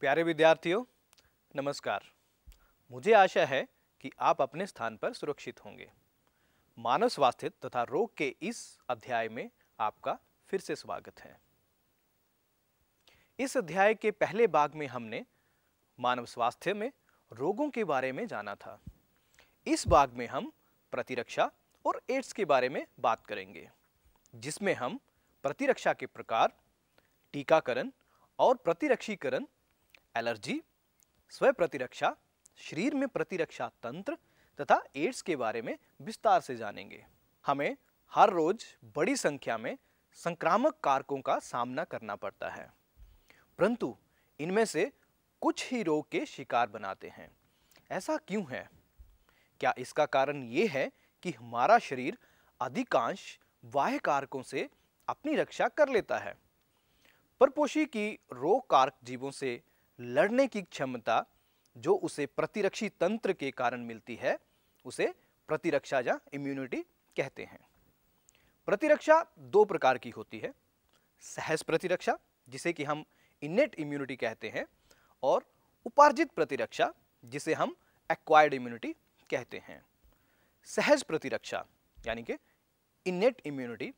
प्यारे विद्यार्थियों नमस्कार मुझे आशा है कि आप अपने स्थान पर सुरक्षित होंगे मानव स्वास्थ्य तथा रोग के इस अध्याय में आपका फिर से स्वागत है इस अध्याय के पहले भाग में हमने मानव स्वास्थ्य में रोगों के बारे में जाना था इस भाग में हम प्रतिरक्षा और एड्स के बारे में बात करेंगे जिसमें हम प्रतिरक्षा के प्रकार टीकाकरण और प्रतिरक्षीकरण एलर्जी स्व प्रतिरक्षा शरीर में प्रतिरक्षा तंत्र तथा एड्स के बारे में विस्तार से जानेंगे हमें हर रोज बड़ी संख्या में संक्रामक कारकों का सामना करना पड़ता है परंतु इनमें से कुछ ही रोग के शिकार बनाते हैं ऐसा क्यों है क्या इसका कारण ये है कि हमारा शरीर अधिकांश बाह्य कारकों से अपनी रक्षा कर लेता है परपोषी की रोग कारक जीवों से लड़ने की क्षमता जो उसे प्रतिरक्षी तंत्र के कारण मिलती है उसे प्रतिरक्षा या इम्यूनिटी कहते हैं प्रतिरक्षा दो प्रकार की होती है सहज प्रतिरक्षा जिसे कि हम इनेट इम्यूनिटी कहते हैं और उपार्जित प्रतिरक्षा जिसे हम एक्वायर्ड इम्यूनिटी कहते हैं सहज प्रतिरक्षा यानी कि इनेट इम्यूनिटी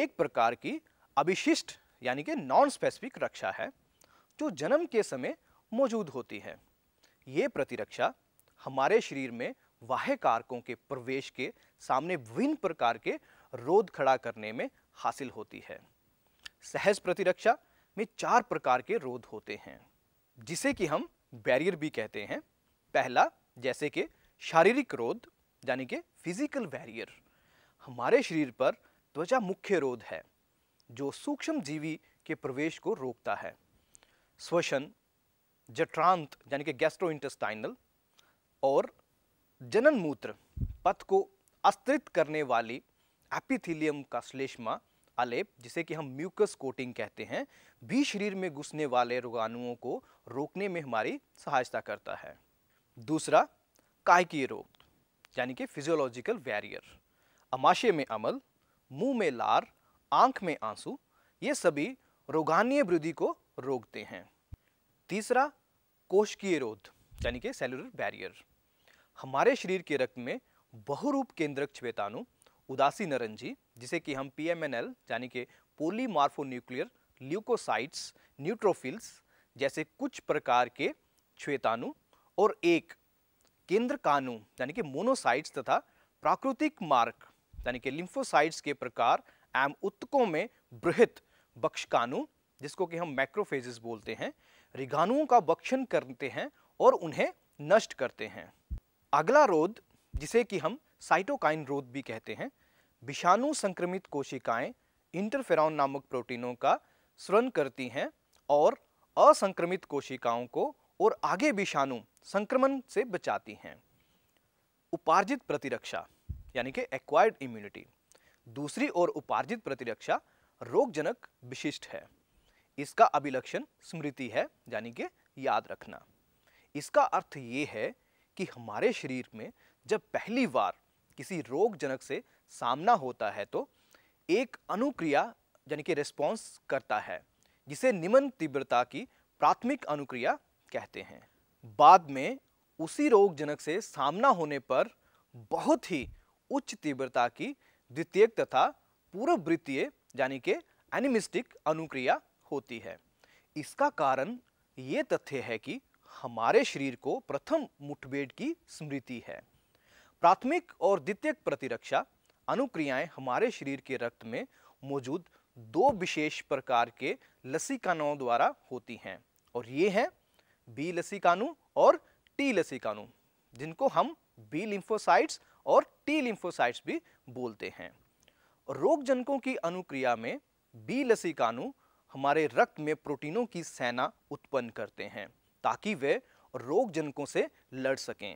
एक प्रकार की अभिशिष्ट यानी कि नॉन स्पेसिफिक रक्षा है जो जन्म के समय मौजूद होती है ये प्रतिरक्षा हमारे शरीर में वाह्य कारकों के प्रवेश के सामने विभिन्न प्रकार के रोध खड़ा करने में हासिल होती है सहज प्रतिरक्षा में चार प्रकार के रोध होते हैं जिसे कि हम बैरियर भी कहते हैं पहला जैसे कि शारीरिक रोध यानी कि फिजिकल बैरियर हमारे शरीर पर त्वचा मुख्य रोध है जो सूक्ष्म जीवी के प्रवेश को रोकता है श्वसन जठरांत यानी कि गैस्ट्रो इंटेस्टाइनल और जनन मूत्र पथ को अस्त्रित करने वाली एपिथिलियम का श्लेष्मा आलेप जिसे कि हम म्यूकस कोटिंग कहते हैं भी शरीर में घुसने वाले रोगाणुओं को रोकने में हमारी सहायता करता है दूसरा कायकीय रोग यानी कि फिजियोलॉजिकल वैरियर अमाशय में अमल मुंह में लार आंख में आंसू ये सभी रोगान्य वृद्धि को रोकते हैं तीसरा कोशिकीय रोध यानी कि सेलुलर बैरियर हमारे शरीर के रक्त में बहुरूप केंद्रक श्वेताणु उदासी नरंजी जिसे कि हम पी एम एन एल यानी कि पोलीमार्फोन्यूक्लियर ल्यूकोसाइट्स न्यूट्रोफिल्स जैसे कुछ प्रकार के श्वेताणु और एक केंद्र कानू यानी कि मोनोसाइट्स तथा प्राकृतिक मार्ग यानी कि लिम्फोसाइट्स के प्रकार एवं उत्तकों में बृहत बक्षकानु जिसको कि हम मैक्रोफेजेस बोलते हैं रिगाणुओं का बक्षण करते हैं और उन्हें नष्ट करते हैं अगला रोध जिसे कि हम साइटोकाइन रोध भी कहते हैं विषाणु संक्रमित कोशिकाएं इंटरफेरॉन नामक प्रोटीनों का स्वरण करती हैं और असंक्रमित कोशिकाओं को और आगे विषाणु संक्रमण से बचाती हैं उपार्जित प्रतिरक्षा यानी कि एक्वायर्ड इम्यूनिटी दूसरी ओर उपार्जित प्रतिरक्षा रोगजनक विशिष्ट है इसका अभिलक्षण स्मृति है यानी कि याद रखना इसका अर्थ ये है कि हमारे शरीर में जब पहली बार किसी रोगजनक से सामना होता है तो एक अनुक्रिया यानी कि रिस्पॉन्स करता है जिसे निम्न तीव्रता की प्राथमिक अनुक्रिया कहते हैं बाद में उसी रोगजनक से सामना होने पर बहुत ही उच्च तीव्रता की द्वितीयक तथा पूर्ववृत्तीय यानी कि एनिमिस्टिक अनुक्रिया होती है इसका कारण ये तथ्य है कि हमारे शरीर को प्रथम मुठभेड़ की स्मृति है प्राथमिक और द्वितीयक प्रतिरक्षा अनुक्रियाएं हमारे शरीर के रक्त में मौजूद दो विशेष प्रकार के लसीकाणुओं द्वारा होती हैं और ये हैं बी लसीकाणु और टी लसीकाणु जिनको हम बी लिम्फोसाइट्स और टी लिम्फोसाइट्स भी बोलते हैं रोग जनकों की अनुक्रिया में बी लसिकाणु हमारे रक्त में प्रोटीनों की सेना उत्पन्न करते हैं ताकि वे रोग से लड़ सकें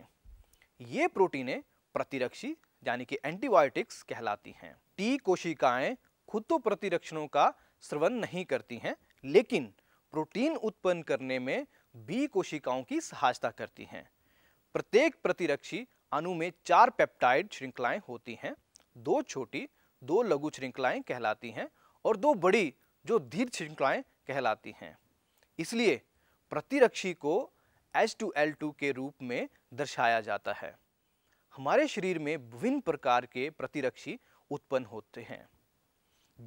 ये प्रोटीनें प्रतिरक्षी यानी कि एंटीबायोटिक्स कहलाती हैं टी कोशिकाएं खुद तो प्रतिरक्षणों का श्रवण नहीं करती हैं लेकिन प्रोटीन उत्पन्न करने में बी कोशिकाओं की सहायता करती हैं प्रत्येक प्रतिरक्षी अणु में चार पेप्टाइड श्रृंखलाएं होती हैं दो छोटी दो लघु श्रृंखलाएं कहलाती हैं और दो बड़ी जो दीर्घ श्रृंखलाएं कहलाती हैं इसलिए प्रतिरक्षी को H2L2 के रूप में दर्शाया जाता है हमारे शरीर में विभिन्न प्रकार के प्रतिरक्षी उत्पन्न होते हैं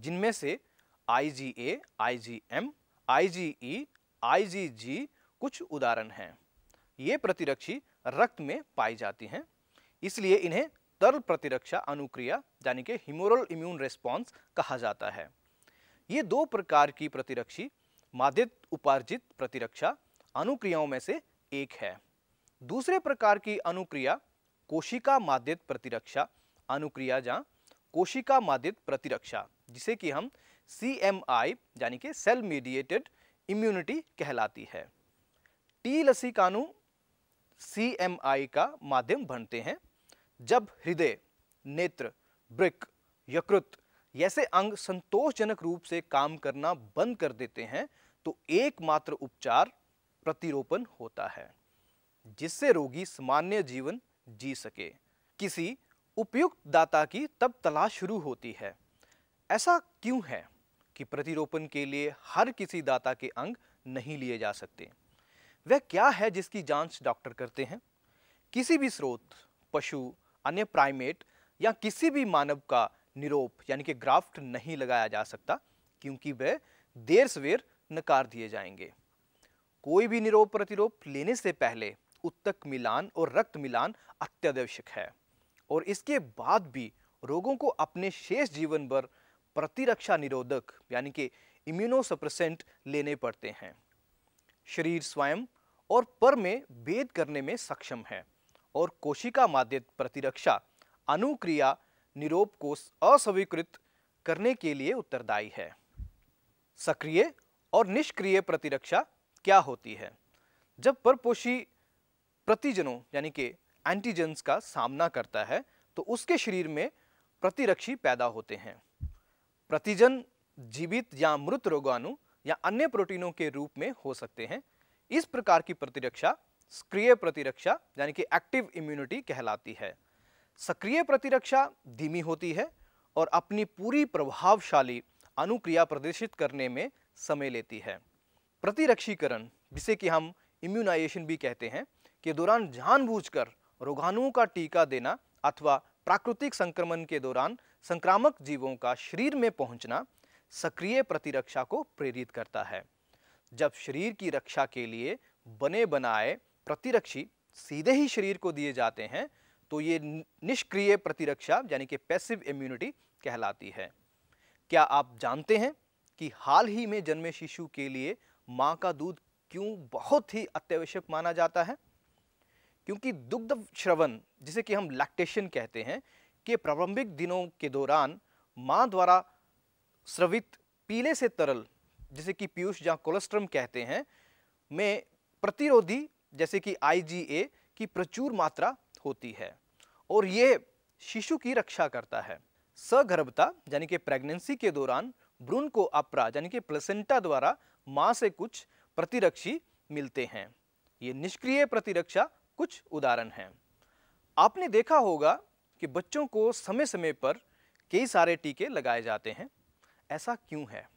जिनमें से IgA, IgM, IgE, IgG कुछ उदाहरण हैं ये प्रतिरक्षी रक्त में पाई जाती हैं इसलिए इन्हें तरल प्रतिरक्षा अनुक्रिया यानी कि हिमोरल इम्यून रेस्पॉन्स कहा जाता है ये दो प्रकार की प्रतिरक्षी मादित उपार्जित प्रतिरक्षा अनुक्रियाओं में से एक है दूसरे प्रकार की अनुक्रिया कोशिका मादित प्रतिरक्षा अनुक्रिया जहाँ कोशिका मादित प्रतिरक्षा जिसे कि हम सी एम आई यानी कि सेल मीडिएटेड इम्यूनिटी कहलाती है टी लसिकाणु सी एम आई का माध्यम बनते हैं जब हृदय नेत्र ब्रिक यकृत जैसे अंग संतोषजनक रूप से काम करना बंद कर देते हैं तो एकमात्र उपचार प्रतिरोपण होता है जिससे रोगी सामान्य जीवन जी सके किसी उपयुक्त दाता की तब तलाश शुरू होती है ऐसा क्यों है कि प्रतिरोपण के लिए हर किसी दाता के अंग नहीं लिए जा सकते वह क्या है जिसकी जांच डॉक्टर करते हैं किसी भी स्रोत पशु अन्य प्राइमेट या किसी भी मानव का निरोप यानी कि ग्राफ्ट नहीं लगाया जा सकता क्योंकि वे देर सवेर नकार दिए जाएंगे कोई भी निरोप प्रतिरोप लेने से पहले उत्तक मिलान और रक्त मिलान अत्यावश्यक है और इसके बाद भी रोगों को अपने शेष जीवन भर प्रतिरक्षा निरोधक यानी कि इम्यूनोसप्रेसेंट लेने पड़ते हैं शरीर स्वयं और पर में भेद करने में सक्षम है और कोशिका माध्य प्रतिरक्षा अनुक्रिया निरोप को अस्वीकृत करने के लिए उत्तरदायी है सक्रिय और निष्क्रिय प्रतिरक्षा क्या होती है जब परपोषी प्रतिजनों यानी कि एंटीजेंस का सामना करता है तो उसके शरीर में प्रतिरक्षी पैदा होते हैं प्रतिजन जीवित या मृत रोगाणु या अन्य प्रोटीनों के रूप में हो सकते हैं इस प्रकार की प्रतिरक्षा सक्रिय प्रतिरक्षा यानी कि एक्टिव इम्यूनिटी कहलाती है सक्रिय प्रतिरक्षा धीमी होती है और अपनी पूरी प्रभावशाली अनुक्रिया प्रदर्शित करने में समय लेती है प्रतिरक्षीकरण जिसे कि हम इम्यूनाइजेशन भी कहते हैं के दौरान जानबूझकर रोगाणुओं का टीका देना अथवा प्राकृतिक संक्रमण के दौरान संक्रामक जीवों का शरीर में पहुंचना सक्रिय प्रतिरक्षा को प्रेरित करता है जब शरीर की रक्षा के लिए बने बनाए प्रतिरक्षी सीधे ही शरीर को दिए जाते हैं तो ये निष्क्रिय प्रतिरक्षा यानी कि पैसिव इम्यूनिटी कहलाती है क्या आप जानते हैं कि हाल ही में जन्मे शिशु के लिए माँ का दूध क्यों बहुत ही अत्यावश्यक माना जाता है क्योंकि दुग्ध श्रवण जिसे कि हम लैक्टेशन कहते हैं के प्रारंभिक दिनों के दौरान माँ द्वारा स्रवित पीले से तरल जिसे कि पीयूष या कोलेस्ट्रम कहते हैं में प्रतिरोधी जैसे कि आई की प्रचुर मात्रा होती है और ये शिशु की रक्षा करता है सगर्भता यानी कि प्रेगनेंसी के दौरान भ्रूण को अपरा यानी कि प्लेसेंटा द्वारा माँ से कुछ प्रतिरक्षी मिलते हैं ये निष्क्रिय प्रतिरक्षा कुछ उदाहरण हैं आपने देखा होगा कि बच्चों को समय समय पर कई सारे टीके लगाए जाते हैं ऐसा क्यों है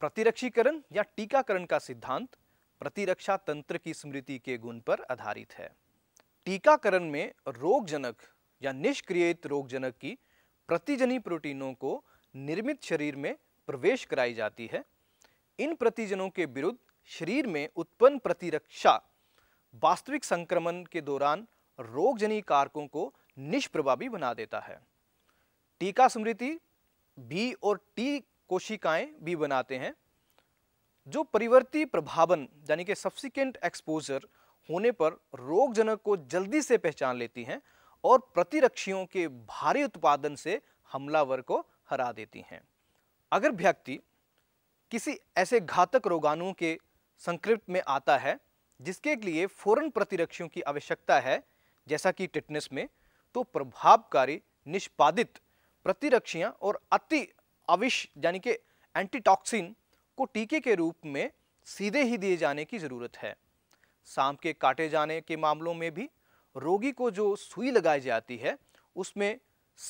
प्रतिरक्षीकरण या टीकाकरण का सिद्धांत प्रतिरक्षा तंत्र की स्मृति के गुण पर आधारित है टीकाकरण में रोगजनक या निष्क्रियित रोगजनक की प्रतिजनी प्रोटीनों को निर्मित शरीर में प्रवेश कराई जाती है इन प्रतिजनों के विरुद्ध शरीर में उत्पन्न प्रतिरक्षा वास्तविक संक्रमण के दौरान रोगजनी कारकों को निष्प्रभावी बना देता है टीका स्मृति बी और टी कोशिकाएं भी बनाते हैं जो परिवर्ती प्रभावन यानी कि सब्सिकेंट एक्सपोजर होने पर रोगजनक को जल्दी से पहचान लेती हैं और प्रतिरक्षियों के भारी उत्पादन से हमलावर को हरा देती हैं अगर व्यक्ति किसी ऐसे घातक रोगाणुओं के संकृत में आता है जिसके लिए फौरन प्रतिरक्षियों की आवश्यकता है जैसा कि टिटनेस में तो प्रभावकारी निष्पादित प्रतिरक्षियाँ और अति अविश यानी कि एंटीटॉक्सिन आपको टीके के रूप में सीधे ही दिए जाने की ज़रूरत है सांप के काटे जाने के मामलों में भी रोगी को जो सुई लगाई जाती है उसमें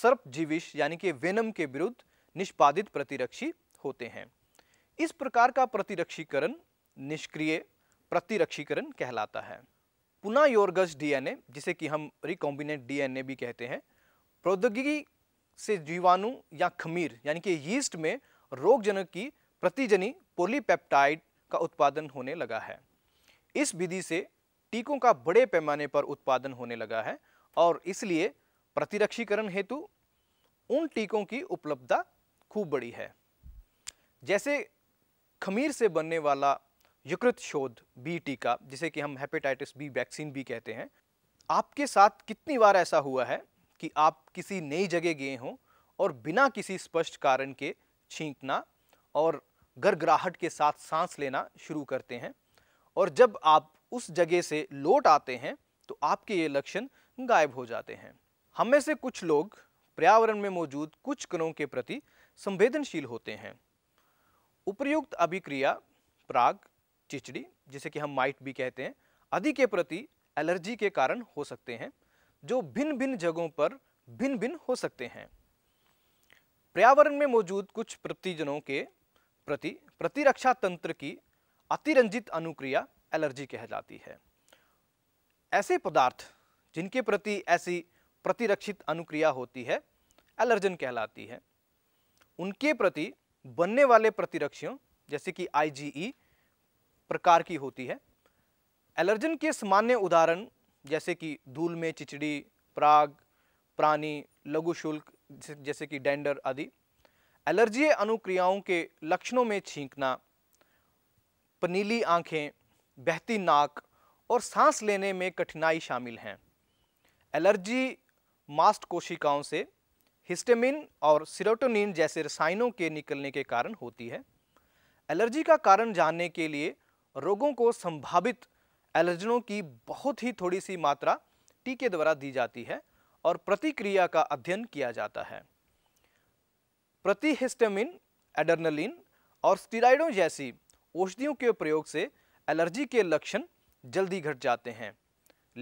जीविश यानी कि वेनम के विरुद्ध निष्पादित प्रतिरक्षी होते हैं इस प्रकार का प्रतिरक्षीकरण निष्क्रिय प्रतिरक्षीकरण कहलाता है पुनः योरगज डीएनए जिसे कि हम रिकॉम्बिनेट डीएनए भी कहते हैं प्रौद्योगिकी से जीवाणु या खमीर यानी कि यीस्ट में रोगजनक की प्रतिजनी पोलीपेप्टाइड का उत्पादन होने लगा है इस विधि से टीकों का बड़े पैमाने पर उत्पादन होने लगा है और इसलिए प्रतिरक्षीकरण हेतु उन टीकों की उपलब्धता खूब बड़ी है जैसे खमीर से बनने वाला युकृत शोध बी टीका जिसे कि हम हेपेटाइटिस बी वैक्सीन भी कहते हैं आपके साथ कितनी बार ऐसा हुआ है कि आप किसी नई जगह गए हों और बिना किसी स्पष्ट कारण के छींकना और गरगराहट के साथ सांस लेना शुरू करते हैं और जब आप उस जगह से लौट आते हैं तो आपके ये लक्षण गायब हो जाते हैं हम में से कुछ लोग पर्यावरण में मौजूद कुछ कणों के प्रति संवेदनशील होते हैं उपर्युक्त अभिक्रिया प्राग चिचड़ी जिसे कि हम माइट भी कहते हैं आदि के प्रति एलर्जी के कारण हो सकते हैं जो भिन्न भिन्न जगहों पर भिन्न भिन्न हो सकते हैं पर्यावरण में मौजूद कुछ प्रतिजनों के प्रति प्रतिरक्षा तंत्र की अतिरंजित अनुक्रिया एलर्जी कह जाती है ऐसे पदार्थ जिनके प्रति ऐसी प्रतिरक्षित अनुक्रिया होती है एलर्जन कहलाती है उनके प्रति बनने वाले प्रतिरक्षियों जैसे कि आईजीई e प्रकार की होती है एलर्जन के सामान्य उदाहरण जैसे कि धूल में चिचड़ी प्राग प्राणी लघु शुल्क जैसे कि डेंडर आदि एलर्जी अनुक्रियाओं के लक्षणों में छींकना पनीली आंखें बहती नाक और सांस लेने में कठिनाई शामिल हैं एलर्जी मास्ट कोशिकाओं से हिस्टेमिन और सिरोटोनिन जैसे रसायनों के निकलने के कारण होती है एलर्जी का कारण जानने के लिए रोगों को संभावित एलर्जनों की बहुत ही थोड़ी सी मात्रा टीके द्वारा दी जाती है और प्रतिक्रिया का अध्ययन किया जाता है प्रतिहिस्टमिन एडर्नलिन और स्टीराइडों जैसी औषधियों के प्रयोग से एलर्जी के लक्षण जल्दी घट जाते हैं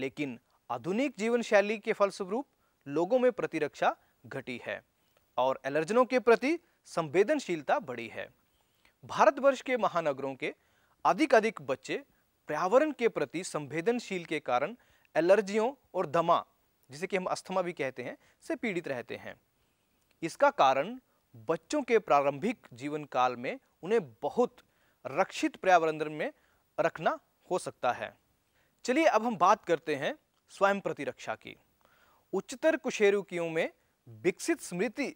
लेकिन आधुनिक जीवन शैली के फलस्वरूप लोगों में प्रतिरक्षा घटी है और एलर्जनों के प्रति संवेदनशीलता बढ़ी है भारतवर्ष के महानगरों के अधिक अधिक बच्चे पर्यावरण के प्रति संवेदनशील के कारण एलर्जियों और दमा जिसे कि हम अस्थमा भी कहते हैं से पीड़ित रहते हैं इसका कारण बच्चों के प्रारंभिक जीवन काल में उन्हें बहुत रक्षित पर्यावरण में रखना हो सकता है चलिए अब हम बात करते हैं स्वयं प्रतिरक्षा की उच्चतर कुशेरुकियों में विकसित स्मृति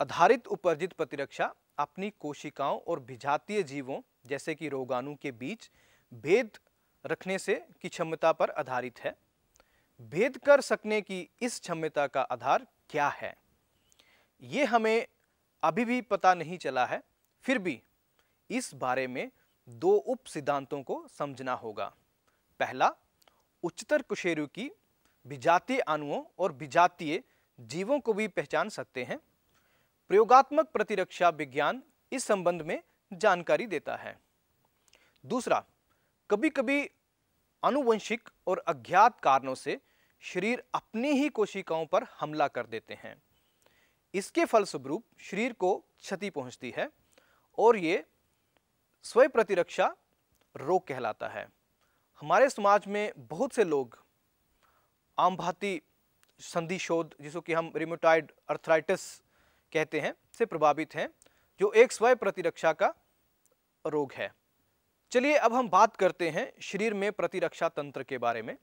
आधारित उपर्जित प्रतिरक्षा अपनी कोशिकाओं और विजातीय जीवों जैसे कि रोगाणु के बीच भेद रखने से की क्षमता पर आधारित है भेद कर सकने की इस क्षमता का आधार क्या है ये हमें अभी भी पता नहीं चला है फिर भी इस बारे में दो उप सिद्धांतों को समझना होगा पहला उच्चतर कुशेरु की विजातीय अणुओं और विजातीय जीवों को भी पहचान सकते हैं प्रयोगात्मक प्रतिरक्षा विज्ञान इस संबंध में जानकारी देता है दूसरा कभी कभी अनुवंशिक और अज्ञात कारणों से शरीर अपनी ही कोशिकाओं पर हमला कर देते हैं इसके फलस्वरूप शरीर को क्षति पहुंचती है और ये स्वयं प्रतिरक्षा रोग कहलाता है हमारे समाज में बहुत से लोग आम भाती संधि शोध जिसको कि हम रिमोटाइड अर्थराइटिस कहते हैं से प्रभावित हैं जो एक स्वयं प्रतिरक्षा का रोग है चलिए अब हम बात करते हैं शरीर में प्रतिरक्षा तंत्र के बारे में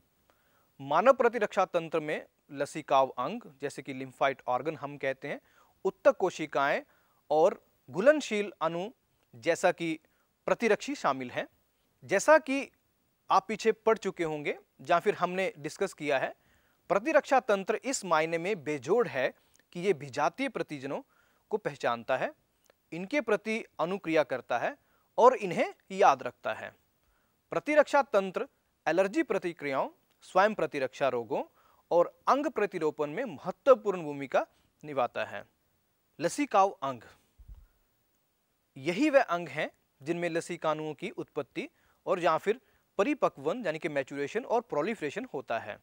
मानव प्रतिरक्षा तंत्र में लसिकाव अंग जैसे कि लिम्फाइट ऑर्गन हम कहते हैं उत्तक कोशिकाएं और घुलनशील अणु जैसा कि प्रतिरक्षी शामिल हैं जैसा कि आप पीछे पढ़ चुके होंगे या फिर हमने डिस्कस किया है प्रतिरक्षा तंत्र इस मायने में बेजोड़ है कि ये विजातीय प्रतिजनों को पहचानता है इनके प्रति अनुक्रिया करता है और इन्हें याद रखता है प्रतिरक्षा तंत्र एलर्जी प्रतिक्रियाओं स्वयं प्रतिरक्षा रोगों और अंग प्रतिरोपण में महत्वपूर्ण भूमिका निभाता है लसीकाव अंग यही वह अंग हैं जिनमें लसीकाणुओं की उत्पत्ति और या फिर परिपक्वन यानी कि मैचुरेशन और प्रोलिफ्रेशन होता है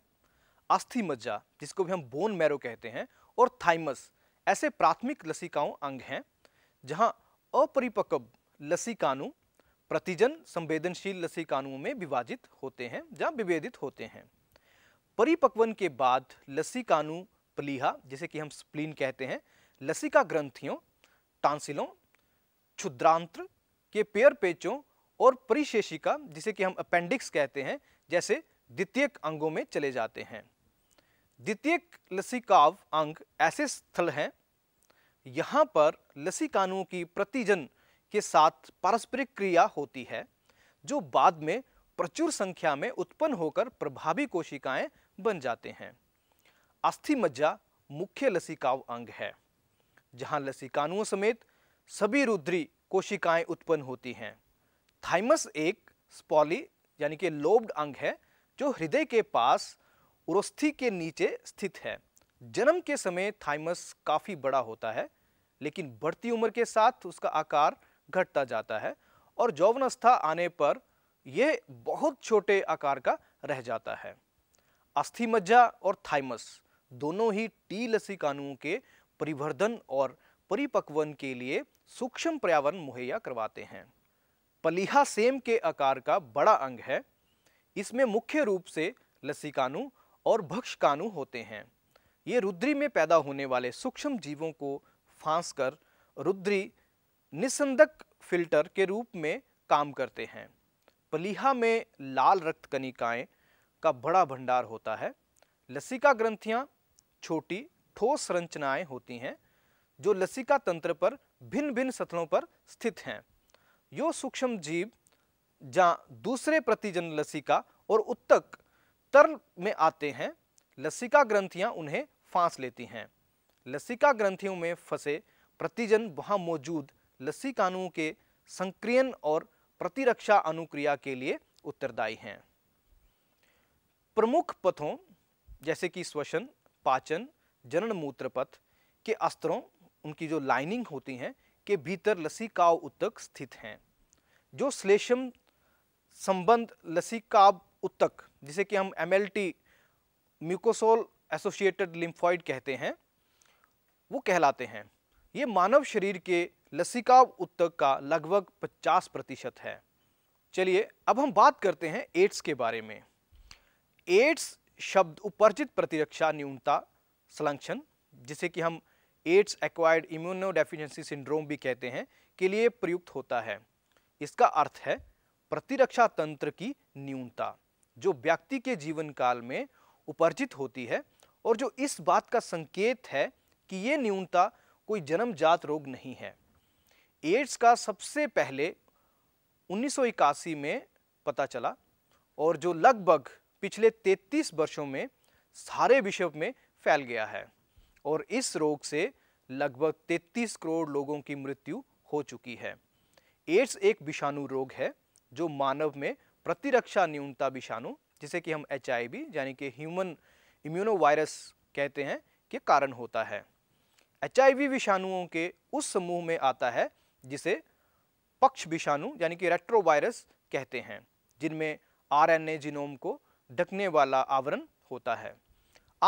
अस्थि मज्जा जिसको भी हम बोन मैरो कहते हैं और थाइमस ऐसे प्राथमिक लसिकाओं अंग हैं जहां अपरिपक्व लसीकाणु प्रतिजन संवेदनशील लसीकाणुओं में विभाजित होते हैं या विभेदित होते हैं परिपक्वन के बाद लसीकाणु प्लीहा जिसे कि हम स्प्लीन कहते हैं लसिका ग्रंथियों टांसिलों क्षुद्रांत्र के पेयर पेचों और परिशेषिका जिसे कि हम अपेंडिक्स कहते हैं जैसे द्वितीयक अंगों में चले जाते हैं द्वितीयक लसिकाव अंग ऐसे स्थल हैं यहाँ पर लसिकाणुओं की प्रतिजन के साथ पारस्परिक क्रिया होती है जो बाद में प्रचुर संख्या में उत्पन्न होकर प्रभावी कोशिकाएं बन जाते हैं अस्थि मज्जा मुख्य लसिकाव अंग है जहां लसिकाणुओं समेत सभी रुद्री कोशिकाएं उत्पन्न होती हैं थाइमस एक स्पॉली यानी कि लोब्ड अंग है जो हृदय के पास उरोस्थी के नीचे स्थित है जन्म के समय थाइमस काफ़ी बड़ा होता है लेकिन बढ़ती उम्र के साथ उसका आकार घटता जाता है और यौवनस्था आने पर यह बहुत छोटे आकार का रह जाता है अस्थि मज्जा और थाइमस दोनों ही टी लसिकाणुओं के परिवर्धन और परिपक्वन के लिए सूक्ष्म पर्यावरण मुहैया करवाते हैं पलिहा सेम के आकार का बड़ा अंग है इसमें मुख्य रूप से लसिकाणु और भक्षकाणु होते हैं ये रुद्री में पैदा होने वाले सूक्ष्म जीवों को फांसकर रुद्री निसंदक फिल्टर के रूप में काम करते हैं पलीहा में लाल रक्त कनिकाएं का बड़ा भंडार होता है लसिका ग्रंथियां छोटी ठोस संरचनाएं होती हैं जो लसिका तंत्र पर भिन्न भिन्न सतहों पर स्थित हैं यो सूक्ष्म जीव जहाँ दूसरे प्रतिजन लसिका और उत्तक तरल में आते हैं लसिका ग्रंथियां उन्हें फांस लेती हैं लसिका ग्रंथियों में फंसे प्रतिजन वहाँ मौजूद लस्सी कानून के संक्रियन और प्रतिरक्षा अनुक्रिया के लिए उत्तरदायी हैं प्रमुख पथों जैसे कि श्वसन पाचन जनन मूत्र पथ के अस्त्रों उनकी जो लाइनिंग होती हैं के भीतर लसिकाव उत्तक स्थित हैं जो श्लेषम संबंध लसिकाव उत्तक जिसे कि हम M L T mucosal associated lymphoid कहते हैं वो कहलाते हैं ये मानव शरीर के लसिका उत्तक का लगभग 50 प्रतिशत है चलिए अब हम बात करते हैं एड्स के बारे में एड्स शब्द उपर्जित प्रतिरक्षा न्यूनता संलक्षण जिसे कि हम एड्स एक्वायर्ड इम्यूनो सिंड्रोम भी कहते हैं के लिए प्रयुक्त होता है इसका अर्थ है प्रतिरक्षा तंत्र की न्यूनता जो व्यक्ति के जीवन काल में उपर्जित होती है और जो इस बात का संकेत है कि ये न्यूनता कोई जन्मजात रोग नहीं है एड्स का सबसे पहले उन्नीस में पता चला और जो लगभग पिछले 33 वर्षों में सारे विश्व में फैल गया है और इस रोग से लगभग 33 करोड़ लोगों की मृत्यु हो चुकी है एड्स एक विषाणु रोग है जो मानव में प्रतिरक्षा न्यूनता विषाणु जिसे कि हम एच यानी कि ह्यूमन इम्यूनो वायरस कहते हैं के कारण होता है एच विषाणुओं के उस समूह में आता है जिसे पक्ष विषाणु यानी कि रेट्रोवायरस कहते हैं जिनमें आरएनए जीनोम को ढकने वाला आवरण होता है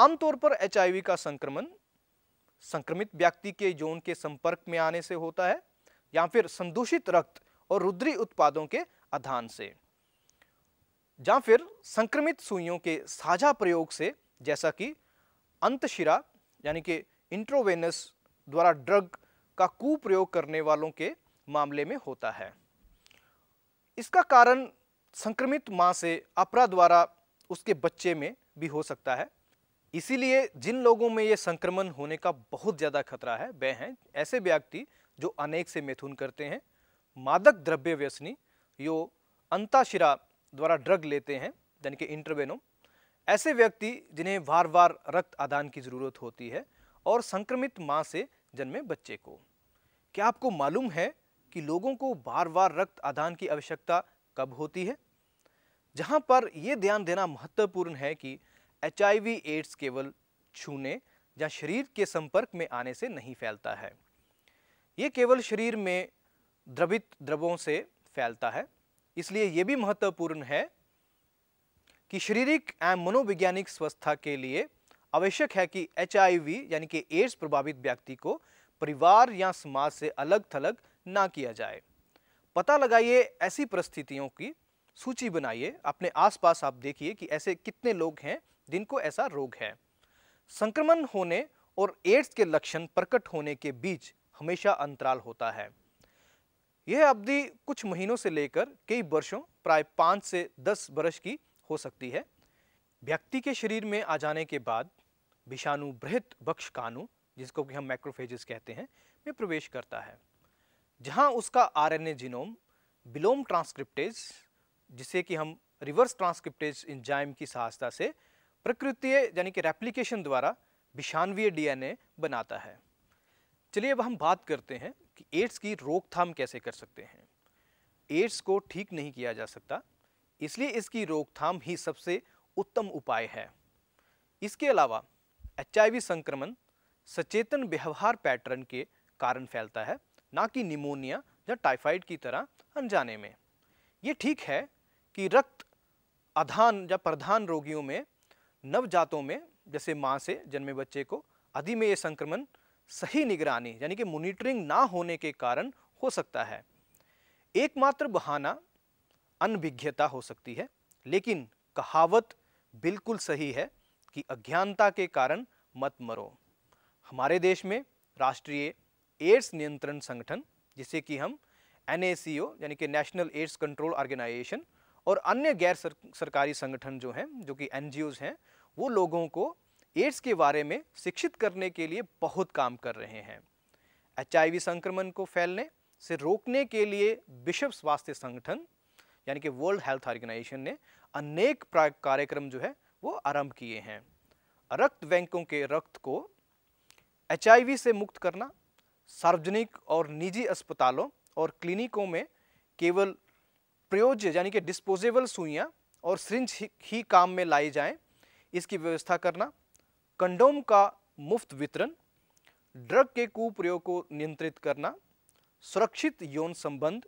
आमतौर पर एच का संक्रमण संक्रमित व्यक्ति के यौन के संपर्क में आने से होता है या फिर संदूषित रक्त और रुद्री उत्पादों के आधान से या फिर संक्रमित सुइयों के साझा प्रयोग से जैसा कि अंतशिरा यानी कि इंट्रोवेनस द्वारा ड्रग का कुप्रयोग करने वालों के मामले में होता है इसका कारण संक्रमित माँ से अपरा द्वारा उसके बच्चे में भी हो सकता है इसीलिए जिन लोगों में ये संक्रमण होने का बहुत ज़्यादा खतरा है वे हैं ऐसे व्यक्ति जो अनेक से मैथुन करते हैं मादक द्रव्य व्यसनी जो अंताशिरा द्वारा ड्रग लेते हैं यानी कि इंटरवेनो ऐसे व्यक्ति जिन्हें बार बार रक्त आदान की ज़रूरत होती है और संक्रमित माँ से जन्मे बच्चे को क्या आपको मालूम है कि लोगों को बार बार रक्त आदान की आवश्यकता कब होती है जहां पर यह ध्यान देना महत्वपूर्ण है कि एच एड्स केवल छूने या शरीर के संपर्क में आने से नहीं फैलता है ये केवल शरीर में द्रवित द्रवों से फैलता है इसलिए यह भी महत्वपूर्ण है कि शारीरिक एवं मनोवैज्ञानिक स्वस्थता के लिए आवश्यक है कि एच यानी कि एड्स प्रभावित व्यक्ति को परिवार या समाज से अलग थलग ना किया जाए पता लगाइए ऐसी परिस्थितियों की सूची बनाइए अपने आसपास आप देखिए कि ऐसे कितने लोग हैं जिनको ऐसा रोग है संक्रमण होने और एड्स के लक्षण प्रकट होने के बीच हमेशा अंतराल होता है यह अवधि कुछ महीनों से लेकर कई वर्षों प्राय पाँच से दस वर्ष की हो सकती है व्यक्ति के शरीर में आ जाने के बाद विषाणु बृहत बक्ष कानू जिसको कि हम मैक्रोफेजेस कहते हैं में प्रवेश करता है जहाँ उसका आरएनए जीनोम बिलोम ट्रांसक्रिप्टेज जिसे कि हम रिवर्स ट्रांसक्रिप्टेज इंजाइम की सहायता से प्रकृति यानी कि रेप्लिकेशन द्वारा विषाणवीय डीएनए बनाता है चलिए अब हम बात करते हैं कि एड्स की रोकथाम कैसे कर सकते हैं एड्स को ठीक नहीं किया जा सकता इसलिए इसकी रोकथाम ही सबसे उत्तम उपाय है इसके अलावा एच संक्रमण सचेतन व्यवहार पैटर्न के कारण फैलता है ना कि निमोनिया या टाइफाइड की तरह अनजाने में ये ठीक है कि रक्त अधान या प्रधान रोगियों में नवजातों में जैसे माँ से जन्मे बच्चे को आदि में ये संक्रमण सही निगरानी यानी कि मॉनिटरिंग ना होने के कारण हो सकता है एकमात्र बहाना अनभिज्ञता हो सकती है लेकिन कहावत बिल्कुल सही है कि अज्ञानता के कारण मत मरो हमारे देश में राष्ट्रीय एड्स नियंत्रण संगठन जिसे कि हम एन यानी कि नेशनल एड्स कंट्रोल ऑर्गेनाइजेशन और अन्य गैर सर, सरकारी संगठन जो हैं जो कि एन हैं वो लोगों को एड्स के बारे में शिक्षित करने के लिए बहुत काम कर रहे हैं एच संक्रमण को फैलने से रोकने के लिए विश्व स्वास्थ्य संगठन यानी कि वर्ल्ड हेल्थ ऑर्गेनाइजेशन ने अनेक कार्यक्रम जो है वो आरंभ किए हैं रक्त बैंकों के रक्त को एचआईवी से मुक्त करना सार्वजनिक और निजी अस्पतालों और क्लिनिकों में केवल प्रयोज्य यानी कि डिस्पोजेबल सुइयाँ और सिरिंज ही, ही काम में लाई जाएं, इसकी व्यवस्था करना कंडोम का मुफ्त वितरण ड्रग के कुप्रयोग को नियंत्रित करना सुरक्षित यौन संबंध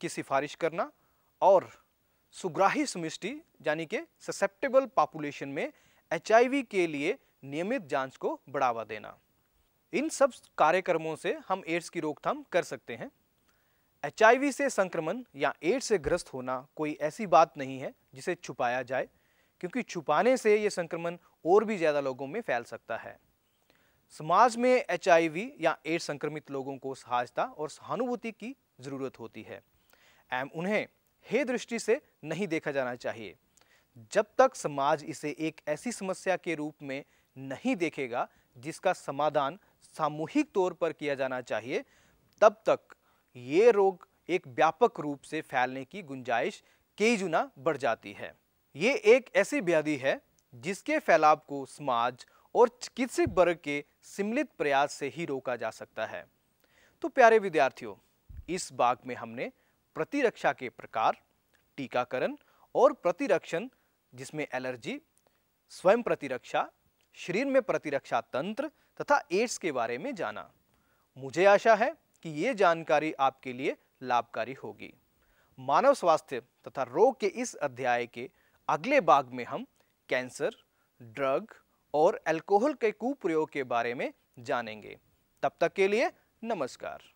की सिफारिश करना और सुग्राही समिष्टि यानी कि ससेप्टेबल पॉपुलेशन में एचआईवी के लिए नियमित जांच को बढ़ावा देना इन सब कार्यक्रमों से हम एड्स की रोकथाम कर सकते हैं एच से संक्रमण या एड्स से ग्रस्त होना कोई ऐसी बात नहीं है जिसे छुपाया जाए क्योंकि छुपाने से ये संक्रमण और भी ज़्यादा लोगों में फैल सकता है समाज में एच या एड्स संक्रमित लोगों को सहायता और सहानुभूति की ज़रूरत होती है एम उन्हें हे दृष्टि से नहीं देखा जाना चाहिए जब तक समाज इसे एक ऐसी समस्या के रूप में नहीं देखेगा जिसका समाधान सामूहिक तौर पर किया जाना चाहिए तब तक ये रोग एक व्यापक रूप से फैलने की गुंजाइश कई गुना बढ़ जाती है ये एक ऐसी व्याधि है जिसके फैलाव को समाज और चिकित्सक वर्ग के सम्मिलित प्रयास से ही रोका जा सकता है तो प्यारे विद्यार्थियों इस बाग में हमने प्रतिरक्षा के प्रकार टीकाकरण और प्रतिरक्षण जिसमें एलर्जी स्वयं प्रतिरक्षा शरीर में प्रतिरक्षा तंत्र तथा एड्स के बारे में जाना मुझे आशा है कि ये जानकारी आपके लिए लाभकारी होगी मानव स्वास्थ्य तथा रोग के इस अध्याय के अगले भाग में हम कैंसर ड्रग और अल्कोहल के कुप्रयोग के बारे में जानेंगे तब तक के लिए नमस्कार